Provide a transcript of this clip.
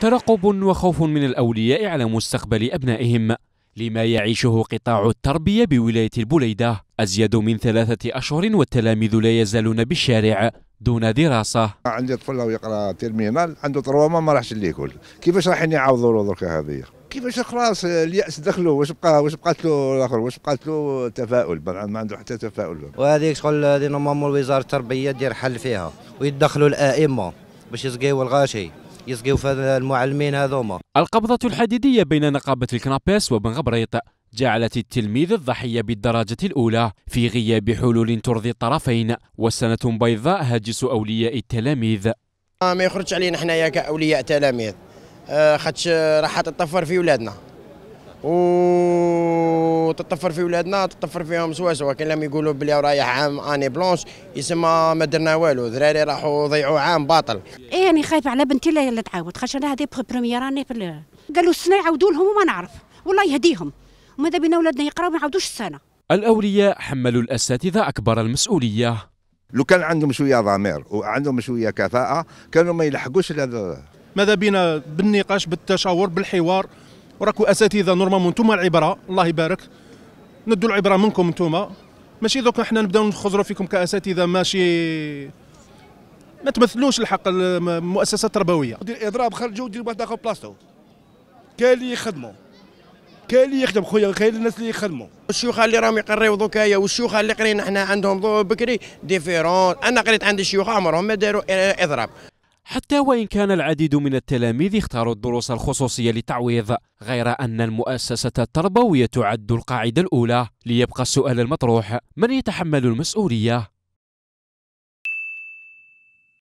ترقب وخوف من الأولياء على مستقبل أبنائهم لما يعيشه قطاع التربية بولاية البليدة أزيد من ثلاثة أشهر والتلاميذ لا يزالون بالشارع دون دراسة عندي طفل يقرأ تيرمينال عنده طروما ما راحش ليكول كيفاش رايحين يعوضوا له درك هذه كيفاش خلاص الياس دخلوا واش بقى واش بقات له الاخر واش بقات له تفاؤل ما عنده حتى تفاؤل وهذيك شغل هذه نورمالمون وزاره التربيه دير حل فيها ويدخلوا الائمه باش يسقيوا الغاشي يسقيو في المعلمين هذوما القبضة الحديدية بين نقابة الكنابيس وبن غبريط جعلت التلميذ الضحية بالدرجة الأولى في غياب حلول ترضي الطرفين والسنة بيضاء هاجس أولياء التلاميذ آه، ما يخرجش علينا حنايا كأولياء تلاميذ آه، خدش راح تطفر في ولادنا و تطفر في ولادنا تطفر فيهم سوا سوا كاين لما يقولوا بلي رايح عام اني بلونش يسمى ما درنا والو ذراري راحوا ضيعوا عام باطل ايه راني خايفه على بنتي اللي تعاود خاطر انا هذه بروميير اني في قالوا السنه يعاودوا لهم وما نعرف والله يهديهم وماذا بينا ولادنا يقراوا ما يعاودوش السنه الاولياء حملوا الاساتذه اكبر المسؤوليه لو كان عندهم شويه ضمير وعندهم شويه كفاءه كانوا ما يلحقوش ماذا بينا بالنقاش بالتشاور بالحوار وراكو اساتذه نورمالمون انتم العبره الله يبارك نادوا العبره منكم انتوما ماشي دوك حنا نبداو نخزروا فيكم كاساتذه ماشي ما تمثلوش الحق المؤسسه التربويه دير اضراب خرجوا ودير واحد اخر بلاصتو كاين اللي يخدموا كاين اللي يخدم خويا كاين الناس اللي يخدموا الشيوخه اللي راهم يقريو دوكايا والشيوخه اللي قرينا حنا عندهم بكري ديفيرون انا قريت عند الشيوخ عمرهم ما داروا اضراب حتى وإن كان العديد من التلاميذ اختاروا الدروس الخصوصية للتعويض غير أن المؤسسة التربوية تعد القاعدة الأولى ليبقى السؤال المطروح من يتحمل المسؤولية